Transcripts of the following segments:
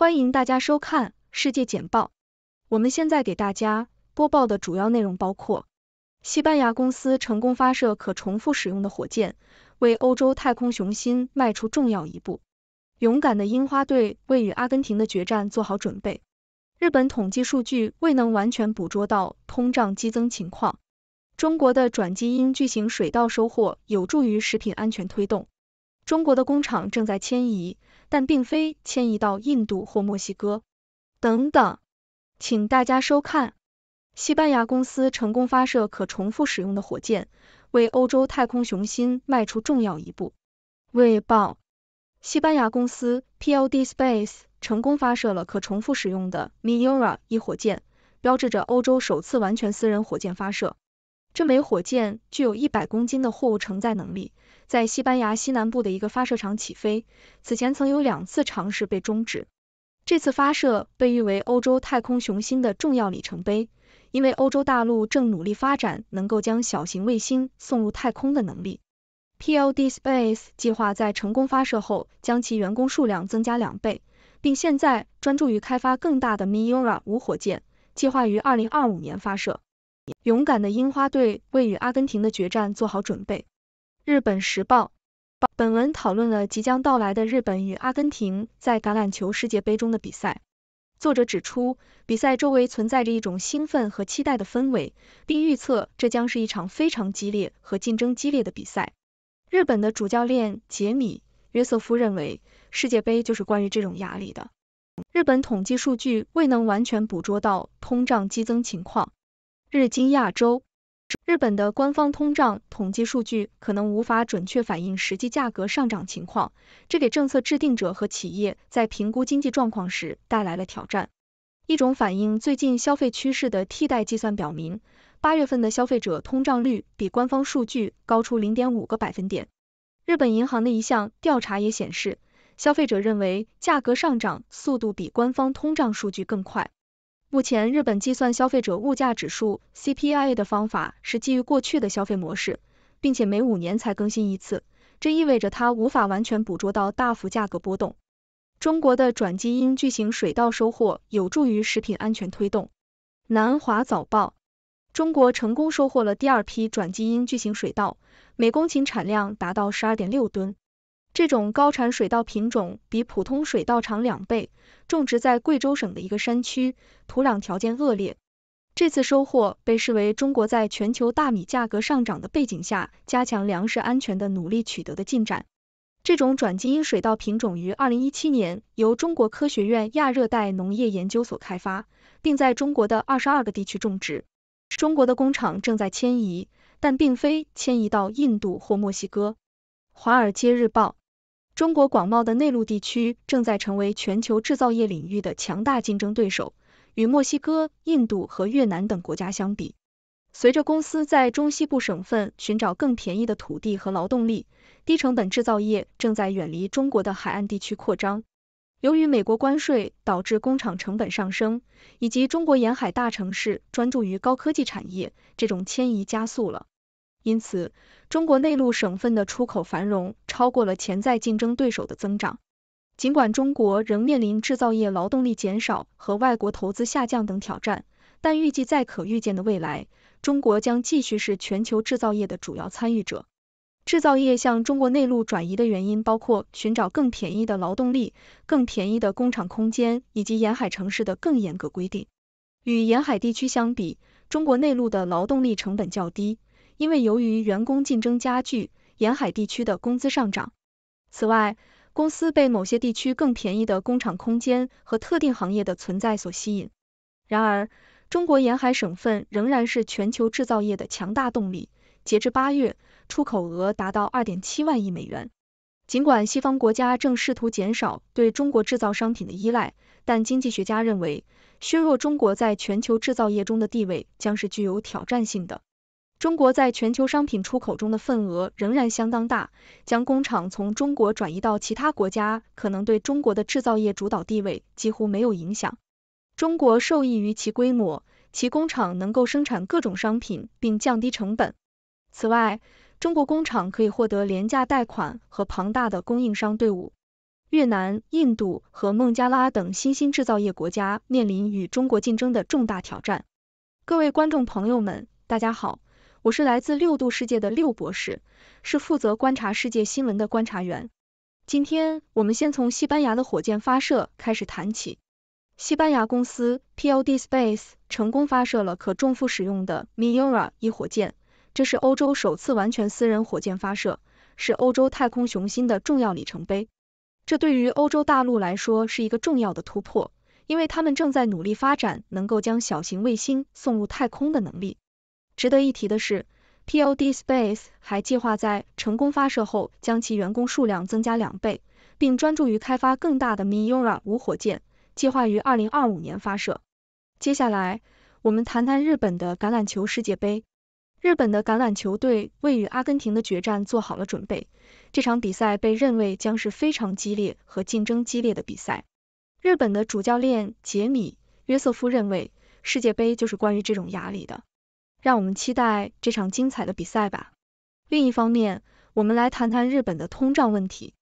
欢迎大家收看世界简报。我们现在给大家播报的主要内容包括：西班牙公司成功发射可重复使用的火箭，为欧洲太空雄心迈出重要一步；勇敢的樱花队为与阿根廷的决战做好准备；日本统计数据未能完全捕捉到通胀激增情况；中国的转基因巨型水稻收获有助于食品安全推动；中国的工厂正在迁移。但并非迁移到印度或墨西哥等等，请大家收看：西班牙公司成功发射可重复使用的火箭，为欧洲太空雄心迈出重要一步。卫报，西班牙公司 PLD Space 成功发射了可重复使用的 Miura 一火箭，标志着欧洲首次完全私人火箭发射。这枚火箭具有一百公斤的货物承载能力，在西班牙西南部的一个发射场起飞。此前曾有两次尝试被终止。这次发射被誉为欧洲太空雄心的重要里程碑，因为欧洲大陆正努力发展能够将小型卫星送入太空的能力。PLD Space 计划在成功发射后将其员工数量增加两倍，并现在专注于开发更大的 Miura 五火箭，计划于二零二五年发射。勇敢的樱花队为与阿根廷的决战做好准备。日本时报。本文讨论了即将到来的日本与阿根廷在橄榄球世界杯中的比赛。作者指出，比赛周围存在着一种兴奋和期待的氛围，并预测这将是一场非常激烈和竞争激烈的比赛。日本的主教练杰米·约瑟夫认为，世界杯就是关于这种压力的。日本统计数据未能完全捕捉到通胀激增情况。日经亚洲，日本的官方通胀统计数据可能无法准确反映实际价格上涨情况，这给政策制定者和企业在评估经济状况时带来了挑战。一种反映最近消费趋势的替代计算表明，八月份的消费者通胀率比官方数据高出零点五个百分点。日本银行的一项调查也显示，消费者认为价格上涨速度比官方通胀数据更快。目前，日本计算消费者物价指数 （CPI） 的方法是基于过去的消费模式，并且每五年才更新一次，这意味着它无法完全捕捉到大幅价格波动。中国的转基因巨型水稻收获有助于食品安全推动。南华早报：中国成功收获了第二批转基因巨型水稻，每公顷产量达到十二点六吨。这种高产水稻品种比普通水稻长两倍，种植在贵州省的一个山区，土壤条件恶劣。这次收获被视为中国在全球大米价格上涨的背景下加强粮食安全的努力取得的进展。这种转基因水稻品种于二零一七年由中国科学院亚热带农业研究所开发，并在中国的二十二个地区种植。中国的工厂正在迁移，但并非迁移到印度或墨西哥。《华尔街日报》中国广袤的内陆地区正在成为全球制造业领域的强大竞争对手，与墨西哥、印度和越南等国家相比。随着公司在中西部省份寻找更便宜的土地和劳动力，低成本制造业正在远离中国的海岸地区扩张。由于美国关税导致工厂成本上升，以及中国沿海大城市专注于高科技产业，这种迁移加速了。因此，中国内陆省份的出口繁荣超过了潜在竞争对手的增长。尽管中国仍面临制造业劳动力减少和外国投资下降等挑战，但预计在可预见的未来，中国将继续是全球制造业的主要参与者。制造业向中国内陆转移的原因包括寻找更便宜的劳动力、更便宜的工厂空间以及沿海城市的更严格规定。与沿海地区相比，中国内陆的劳动力成本较低。因为由于员工竞争加剧，沿海地区的工资上涨。此外，公司被某些地区更便宜的工厂空间和特定行业的存在所吸引。然而，中国沿海省份仍然是全球制造业的强大动力。截至八月，出口额达到二点七万亿美元。尽管西方国家正试图减少对中国制造商品的依赖，但经济学家认为，削弱中国在全球制造业中的地位将是具有挑战性的。中国在全球商品出口中的份额仍然相当大。将工厂从中国转移到其他国家，可能对中国的制造业主导地位几乎没有影响。中国受益于其规模，其工厂能够生产各种商品并降低成本。此外，中国工厂可以获得廉价贷款和庞大的供应商队伍。越南、印度和孟加拉等新兴制造业国家面临与中国竞争的重大挑战。各位观众朋友们，大家好。我是来自六度世界的六博士，是负责观察世界新闻的观察员。今天我们先从西班牙的火箭发射开始谈起。西班牙公司 PodSpace 成功发射了可重复使用的 Miura 一火箭，这是欧洲首次完全私人火箭发射，是欧洲太空雄心的重要里程碑。这对于欧洲大陆来说是一个重要的突破，因为他们正在努力发展能够将小型卫星送入太空的能力。值得一提的是，Podspace 还计划在成功发射后将其员工数量增加两倍，并专注于开发更大的 Miura 五火箭，计划于二零二五年发射。接下来，我们谈谈日本的橄榄球世界杯。日本的橄榄球队为与阿根廷的决战做好了准备，这场比赛被认为将是非常激烈和竞争激烈的比赛。日本的主教练杰米·约瑟夫认为，世界杯就是关于这种压力的。让我们期待这场精彩的比赛吧。另一方面，我们来谈谈日本的通胀问题。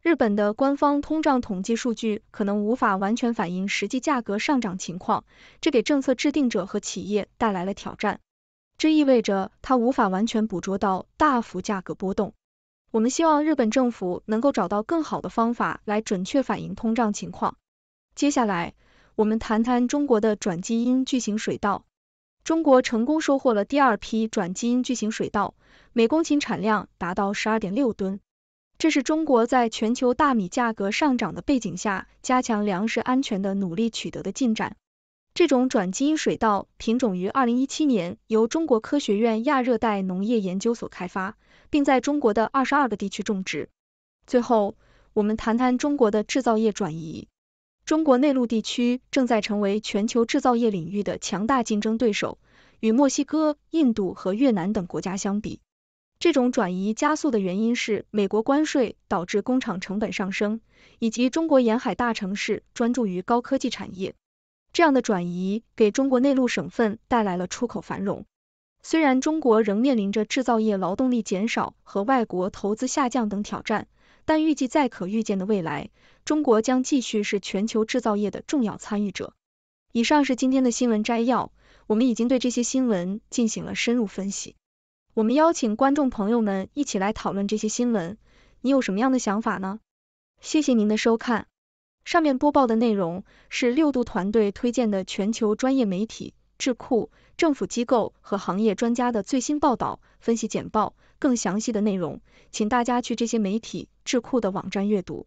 日本的官方通胀统计数据可能无法完全反映实际价格上涨情况，这给政策制定者和企业带来了挑战。这意味着它无法完全捕捉到大幅价格波动。我们希望日本政府能够找到更好的方法来准确反映通胀情况。接下来，我们谈谈中国的转基因巨型水稻。中国成功收获了第二批转基因巨型水稻，每公顷产量达到十二点六吨。这是中国在全球大米价格上涨的背景下，加强粮食安全的努力取得的进展。这种转基因水稻品种于二零一七年由中国科学院亚热带农业研究所开发，并在中国的二十二个地区种植。最后，我们谈谈中国的制造业转移。中国内陆地区正在成为全球制造业领域的强大竞争对手，与墨西哥、印度和越南等国家相比，这种转移加速的原因是美国关税导致工厂成本上升，以及中国沿海大城市专注于高科技产业。这样的转移给中国内陆省份带来了出口繁荣。虽然中国仍面临着制造业劳动力减少和外国投资下降等挑战，但预计在可预见的未来。中国将继续是全球制造业的重要参与者。以上是今天的新闻摘要，我们已经对这些新闻进行了深入分析。我们邀请观众朋友们一起来讨论这些新闻，你有什么样的想法呢？谢谢您的收看。上面播报的内容是六度团队推荐的全球专业媒体、智库、政府机构和行业专家的最新报道、分析简报。更详细的内容，请大家去这些媒体、智库的网站阅读。